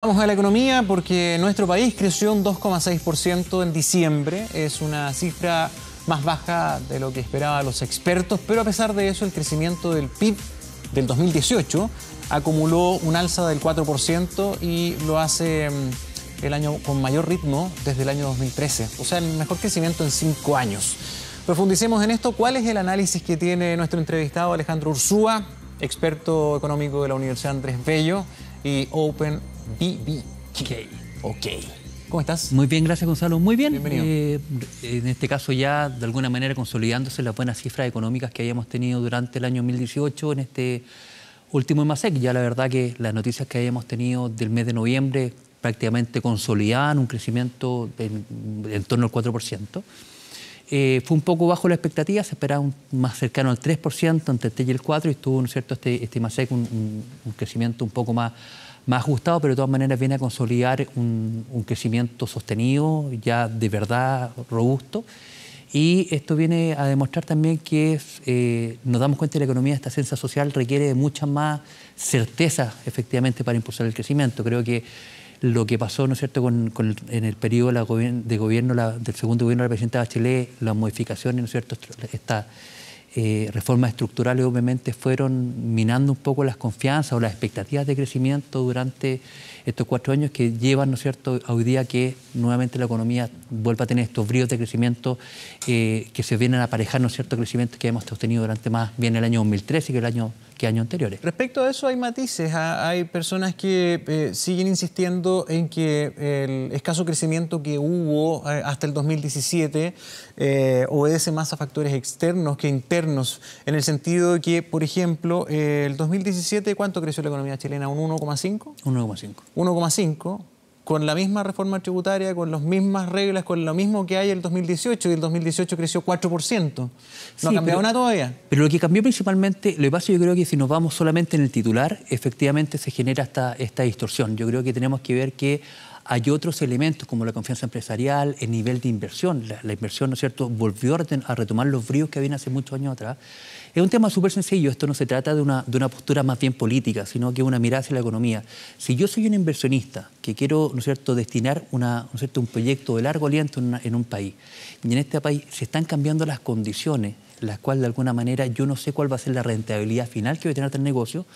Vamos a la economía porque nuestro país creció un 2,6% en diciembre. Es una cifra más baja de lo que esperaban los expertos, pero a pesar de eso el crecimiento del PIB del 2018 acumuló un alza del 4% y lo hace mm, el año con mayor ritmo desde el año 2013, o sea, el mejor crecimiento en cinco años. Profundicemos en esto. ¿Cuál es el análisis que tiene nuestro entrevistado Alejandro Ursúa, experto económico de la Universidad Andrés Bello y Open BBK. Ok. ¿Cómo estás? Muy bien, gracias Gonzalo. Muy bien. Bienvenido. Eh, en este caso ya de alguna manera consolidándose las buenas cifras económicas que habíamos tenido durante el año 2018 en este último IMASEC. Ya la verdad que las noticias que habíamos tenido del mes de noviembre prácticamente consolidaban un crecimiento en, torno al 4%. Eh, fue un poco bajo la expectativa, se esperaba más cercano al 3%, entre el 3 y el 4%, y estuvo ¿no cierto? este, este IMASEC un crecimiento un poco más más ajustado, pero de todas maneras viene a consolidar un, crecimiento sostenido, ya de verdad robusto. Y esto viene a demostrar también que eh, nos damos cuenta de la economía, de esta ciencia social requiere de mucha más certeza efectivamente para impulsar el crecimiento. Creo que lo que pasó ¿no es cierto? Con, en el periodo de gobierno del segundo gobierno de la presidenta Bachelet, las modificaciones, ¿no es cierto? Esta, eh, reformas estructurales obviamente fueron minando un poco las confianzas o las expectativas de crecimiento durante estos cuatro años que llevan, ¿no es cierto?, a hoy día que nuevamente la economía vuelva a tener estos bríos de crecimiento eh, que se vienen a aparejar, ¿no es cierto?, crecimiento que hemos sostenido durante más bien el año 2013 que el año que anteriores. Respecto a eso hay matices, hay personas que eh, siguen insistiendo en que el escaso crecimiento que hubo eh, hasta el 2017 eh, obedece más a factores externos que internos, en el sentido de que, por ejemplo, el 2017, ¿cuánto creció la economía chilena? ¿Un 1,5? 1,5. 1,5 con la misma reforma tributaria, con las mismas reglas, con lo mismo que hay el 2018 y el 2018 creció 4%. No cambió nada todavía. Pero lo que cambió principalmente, lo que pasa yo creo que si nos vamos solamente en el titular, efectivamente se genera esta, esta distorsión. Yo creo que tenemos que ver que hay otros elementos como la confianza empresarial, el nivel de inversión. La, inversión, ¿no es cierto?, volvió a retomar los bríos que habían hace muchos años atrás. Es un tema súper sencillo, esto no se trata de una, postura más bien política, sino que una mirada hacia la economía. Si yo soy un inversionista que quiero, ¿no es cierto?, destinar un proyecto de largo aliento en, un país, y en este país se están cambiando las condiciones, las cuales de alguna manera yo no sé cuál va a ser la rentabilidad final que voy a tener este negocio,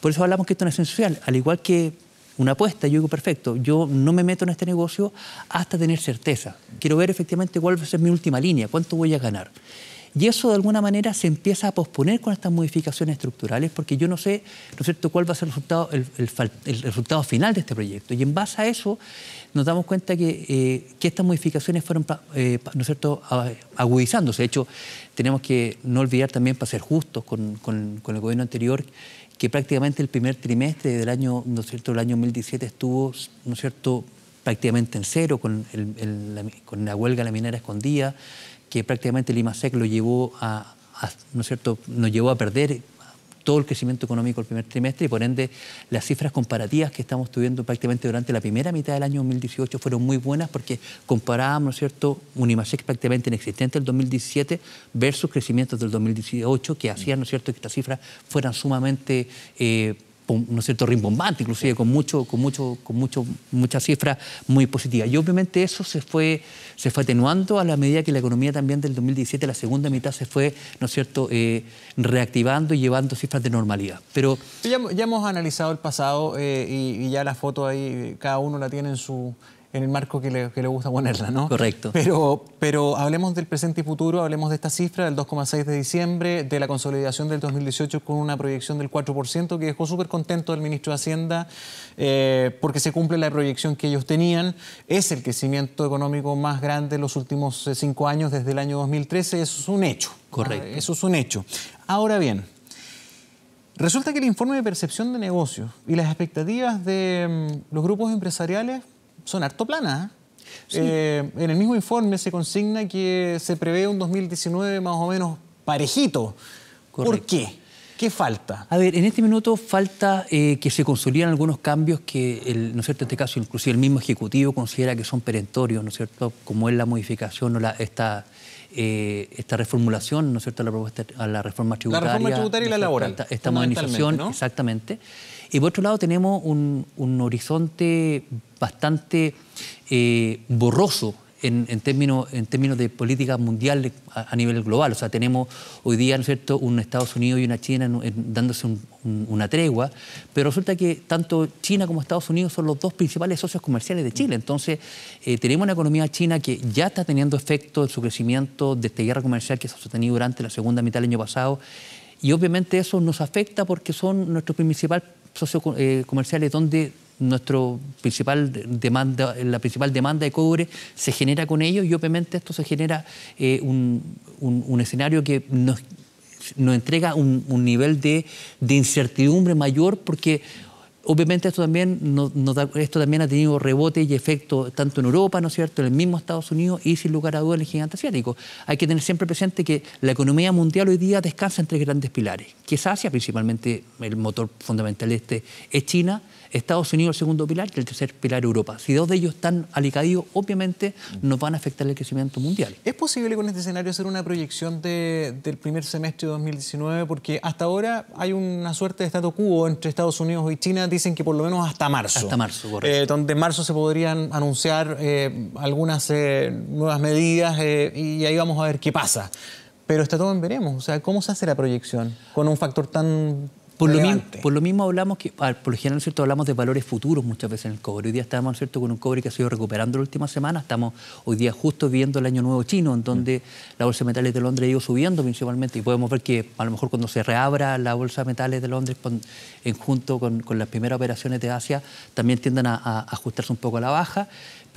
por eso hablamos que esto no es esencial, al igual que una apuesta, yo digo, perfecto, yo no me meto en este negocio hasta tener certeza. Quiero ver efectivamente cuál va a ser mi última línea, cuánto voy a ganar. Y eso de alguna manera se empieza a posponer con estas modificaciones estructurales porque yo no sé, ¿no cierto?, cuál va a ser el resultado, el, resultado final de este proyecto. Y en base a eso nos damos cuenta que, eh, estas modificaciones fueron, eh, ¿no cierto?, agudizándose. De hecho, tenemos que no olvidar también, para ser justos con, el gobierno anterior, que prácticamente el primer trimestre del año, ¿no cierto?, del año 2017 estuvo, ¿no cierto?, prácticamente en cero con, la, con la huelga de la minera escondida, que prácticamente imasec lo llevó a, ¿no es cierto? nos llevó a perder todo el crecimiento económico el primer trimestre y por ende las cifras comparativas que estamos tuviendo prácticamente durante la primera mitad del año 2018 fueron muy buenas porque comparábamos, ¿no es cierto?, un IMASEC prácticamente inexistente el 2017 versus crecimientos del 2018 que hacían, ¿no es cierto?, que estas cifras fueran sumamente... Eh, ¿no cierto?, rimbombante, inclusive con, mucho, con, mucho, con mucho, muchas cifras muy positivas. Y obviamente eso se fue, se fue atenuando a la medida que la economía también del 2017, la segunda mitad, se fue, ¿no es cierto?, eh, reactivando y llevando cifras de normalidad. Pero ya, hemos analizado el pasado eh, y, y, ya la foto ahí, cada uno la tiene en su, en el marco que le, gusta ponerla, ¿no? Correcto. Pero, pero hablemos del presente y futuro, hablemos de esta cifra del 2,6 de diciembre, de la consolidación del 2018 con una proyección del 4%, que dejó súper contento al ministro de Hacienda eh, porque se cumple la proyección que ellos tenían. Es el crecimiento económico más grande en los últimos eh, cinco años, desde el año 2013, eso es un hecho. Correcto. Ah, eso es un hecho. Ahora bien, resulta que el informe de percepción de negocios y las expectativas de mm, los grupos empresariales son harto planas. ¿ah? Eh, en el mismo informe se consigna que se prevé un 2019 más o menos parejito. ¿Por qué? ¿Qué falta? A ver, en este minuto falta eh, que se consoliden algunos cambios que, ¿no es cierto? En este caso, inclusive el mismo Ejecutivo considera que son perentorios, ¿no es cierto? Como es la modificación o la, esta eh, esta reformulación, ¿no es cierto?, a la, propuesta, a la reforma tributaria. La reforma tributaria y la laboral. Esta, modernización, exactamente. Y por otro lado tenemos un, un horizonte bastante eh, borroso en, términos, en términos de política mundial a, nivel global. O sea, tenemos hoy día, ¿no es cierto?, un Estados Unidos y una China dándose una tregua, pero resulta que tanto China como Estados Unidos son los dos principales socios comerciales de Chile. Entonces, eh, tenemos una economía china que ya está teniendo efecto en su crecimiento de esta guerra comercial que se ha sostenido durante la segunda mitad del año pasado. Y obviamente eso nos afecta porque son nuestros principales socios eh, comerciales donde nuestro principal demanda, la principal demanda de cobre se genera con ellos y obviamente esto se genera eh, un, un, escenario que nos, nos entrega un, nivel de, de, incertidumbre mayor porque obviamente esto también, nos, esto también ha tenido rebote y efecto tanto en Europa, ¿no es cierto?, en el mismo Estados Unidos y sin lugar a dudas en el gigante asiático. Hay que tener siempre presente que la economía mundial hoy día descansa en tres grandes pilares, que es Asia, principalmente el motor fundamental este es China, Estados Unidos el segundo pilar y el tercer pilar Europa. Si dos de ellos están alicaídos, obviamente nos van a afectar el crecimiento mundial. ¿Es posible con este escenario hacer una proyección del primer semestre de 2019? Porque hasta ahora hay una suerte de status quo entre Estados Unidos y China, dicen que por lo menos hasta marzo. Hasta marzo, correcto. Eh, donde en marzo se podrían anunciar eh, algunas eh, nuevas medidas y ahí vamos a ver qué pasa. Pero está todo en veremos. O sea, ¿cómo se hace la proyección con un factor tan por lo, mismo, hablamos que, ah, por lo general, ¿cierto? hablamos de valores futuros muchas veces en el cobre. Hoy día estamos ¿cierto? con un cobre que ha sido recuperando la última semana. Estamos hoy día justo viendo el año nuevo chino, en donde la bolsa de metales de Londres ha ido subiendo principalmente. Y podemos ver que a lo mejor cuando se reabra la bolsa de metales de Londres en junto con, las primeras operaciones de Asia, también tienden a ajustarse un poco a la baja.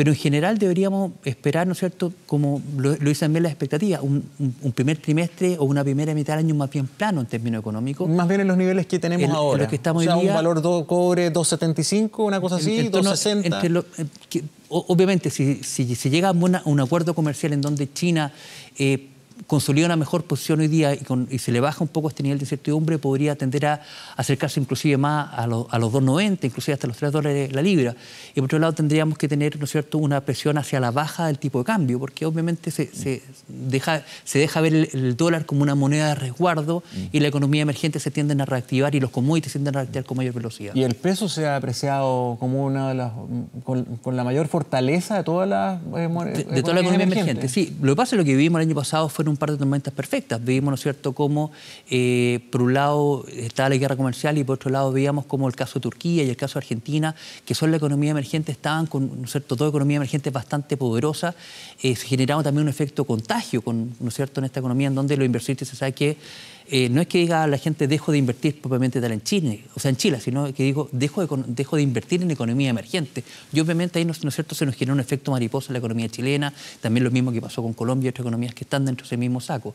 Pero en general deberíamos esperar, ¿no es cierto?, como lo, dicen bien las expectativas, un, primer trimestre o una primera mitad del año más bien plano en términos económicos. Más bien en los niveles que tenemos ahora. los que estamos o sea, un valor cobre 2,75, una cosa así, eh, obviamente, si, si, llega a un acuerdo comercial en donde China... Eh, consolida una mejor posición hoy día y, con, se le baja un poco este nivel de incertidumbre, podría tender a acercarse inclusive más a, a los 2,90, inclusive hasta los 3 dólares la libra. Y por otro lado tendríamos que tener, ¿no es cierto?, una presión hacia la baja del tipo de cambio, porque obviamente se, deja, se deja ver el, dólar como una moneda de resguardo y la economía emergente se tiende a reactivar y los commodities se tienden a reactivar con mayor velocidad. Y el peso se ha apreciado como una de las, con, la mayor fortaleza de todas las eh, de, de, toda la economía emergente. Sí, lo que pasa es que lo que vivimos el año pasado un un par de tormentas perfectas. Vimos, ¿no es cierto?, cómo eh, por un lado estaba la guerra comercial y por otro lado veíamos como el caso de Turquía y el caso de Argentina, que son la economía emergente, estaban con, ¿no es cierto?, toda economía emergente bastante poderosa. Eh, se generaba también un efecto contagio, con, ¿no es cierto?, en esta economía en donde los inversores se sabe que eh, no es que diga a ah, la gente dejo de invertir propiamente tal en Chile, o sea, en Chile, sino que digo dejo de, de invertir en economía emergente. Y obviamente ahí, ¿no, cierto?, se nos genera un efecto mariposa en la economía chilena, también lo mismo que pasó con Colombia y otras economías que están dentro de ese mismo saco.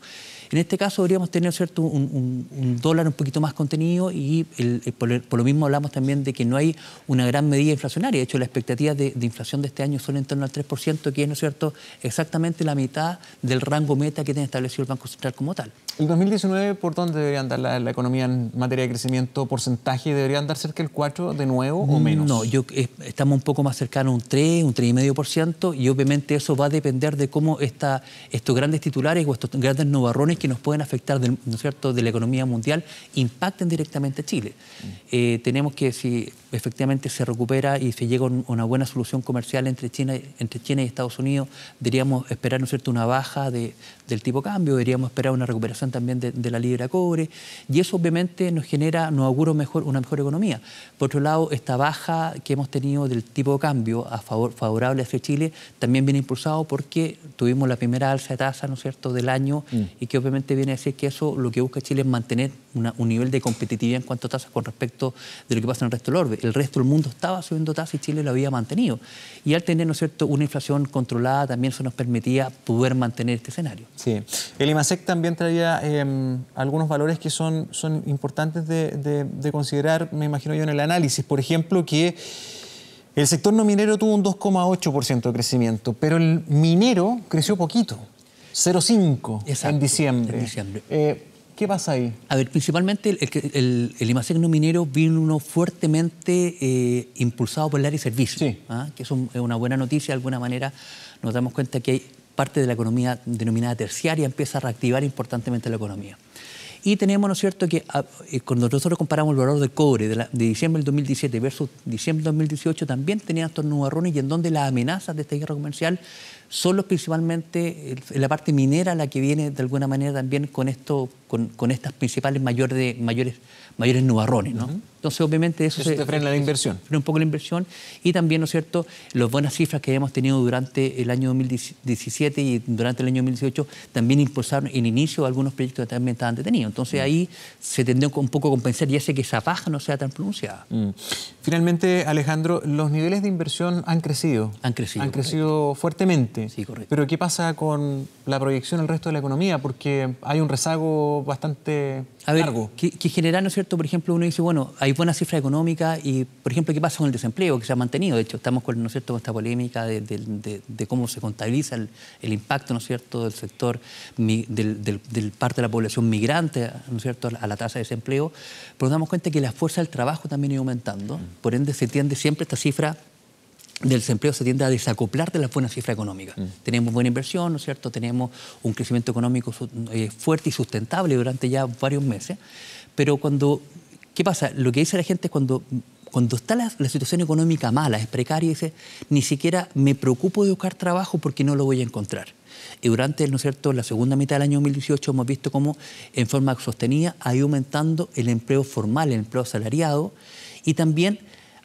En este caso deberíamos tener, ¿cierto?, un, dólar un poquito más contenido y por, lo mismo hablamos también de que no hay una gran medida inflacionaria. De hecho, las expectativas de, inflación de este año son en torno al 3%, que es, ¿no cierto?, exactamente la mitad del rango meta que tiene establecido el Banco Central como tal. El 2019 por dónde debería andar la, economía en materia de crecimiento porcentaje? ¿Debería andar cerca del 4 de nuevo o menos? No, eh, estamos un poco más cercanos a un 3, un 3,5% y obviamente eso va a depender de cómo estos grandes titulares o estos grandes novarrones que nos pueden afectar ¿no cierto? de la economía mundial impacten directamente a Chile. Eh, tenemos que, si efectivamente se recupera y se llega a una buena solución comercial entre China, entre China y Estados Unidos, deberíamos esperar ¿no cierto? una baja del tipo cambio, deberíamos esperar una recuperación también de, de la era cobre, y eso obviamente nos genera, nos augura mejor, una mejor economía. Por otro lado, esta baja que hemos tenido del tipo de cambio a favor, favorable hacia Chile también viene impulsado porque tuvimos la primera alza de tasa, ¿no es cierto?, del año, mm. y que obviamente viene a decir que eso lo que busca Chile es mantener una, un nivel de competitividad en cuanto a tasas con respecto de lo que pasa en el resto del orbe. El resto del mundo estaba subiendo tasas y Chile lo había mantenido. Y al tener, ¿no es cierto?, una inflación controlada, también eso nos permitía poder mantener este escenario. Sí. El IMASEC también traía eh, algunos valores que son, son importantes de, considerar, me imagino yo, en el análisis. Por ejemplo, que el sector no minero tuvo un 2,8% de crecimiento, pero el minero creció poquito, 0,5 en diciembre. Eh, ¿Qué pasa ahí? A ver, principalmente el, el, el no minero vino fuertemente eh, impulsado por el área de servicios, ¿ah? que es, una buena noticia. De alguna manera nos damos cuenta que hay parte de la economía denominada terciaria empieza a reactivar importantemente la economía. Y tenemos, ¿no es cierto?, que ah, eh, cuando nosotros comparamos el valor del cobre de, diciembre del 2017 versus diciembre del 2018, también tenían estos nubarrones y en donde las amenazas de esta guerra comercial son principalmente la parte minera la que viene de alguna manera también con esto, con, estas principales de, mayores, mayores nubarrones, ¿no? Entonces, obviamente, eso, eso se, frena la inversión. Frena un poco la inversión y también, ¿no es cierto?, las buenas cifras que hemos tenido durante el año 2017 y durante el año 2018 también impulsaron en inicio algunos proyectos que también estaban detenidos. Entonces, mm. ahí se tendió un poco a compensar y hace que esa baja no sea tan pronunciada. Mm. Finalmente, Alejandro, los niveles de inversión han crecido. Han crecido. Han crecido fuertemente Sí, correcto. Pero ¿qué pasa con la proyección al resto de la economía? Porque hay un rezago bastante a ver, Que, genera, ¿no es cierto? Por ejemplo, uno dice, bueno, hay buena cifra económica y, por ejemplo, ¿qué pasa con el desempleo que se ha mantenido? De hecho, estamos con, ¿no es cierto?, con esta polémica de, cómo se contabiliza el, impacto, ¿no es cierto?, del sector, del, parte de la población migrante, ¿no es cierto?, a la tasa de desempleo. Pero nos damos cuenta que la fuerza del trabajo también ha aumentando. Mm. Por ende, se tiende siempre esta cifra del desempleo se tiende a desacoplar de la buena cifra económica. Mm. Tenemos buena inversión, ¿no es cierto? Tenemos un crecimiento económico eh, fuerte y sustentable durante ya varios meses. Pero cuando, ¿qué pasa? Lo que dice la gente es cuando, cuando está la, situación económica mala, es precaria, dice, ni siquiera me preocupo de buscar trabajo porque no lo voy a encontrar. Y durante, ¿no es cierto?, la segunda mitad del año 2018 hemos visto cómo en forma sostenida ha ido aumentando el empleo formal, el empleo asalariado y también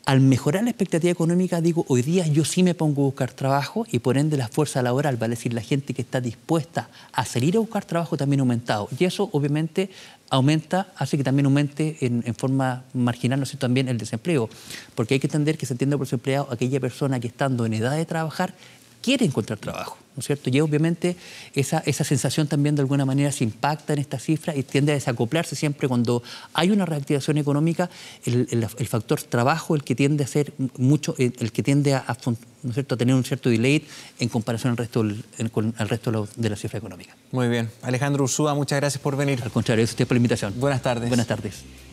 al mejorar la expectativa económica, digo, hoy día yo sí me pongo a buscar trabajo y por ende la fuerza laboral, vale decir, la gente que está dispuesta a salir a buscar trabajo también ha aumentado. Y eso obviamente aumenta, hace que también aumente en, forma marginal, no sé, también el desempleo. Porque hay que entender que se entiende por desempleado aquella persona que estando en edad de trabajar quiere encontrar trabajo. ¿no es cierto? Y obviamente esa, esa, sensación también de alguna manera se impacta en esta cifra y tiende a desacoplarse siempre cuando hay una reactivación económica, el, factor trabajo el que tiende a ser mucho, el que tiende a, ¿no cierto? tener un cierto delay en comparación al resto, con, el resto de la cifra económica. Muy bien. Alejandro Ursúa, muchas gracias por venir. Al contrario, es usted por la invitación. Buenas tardes. Buenas tardes.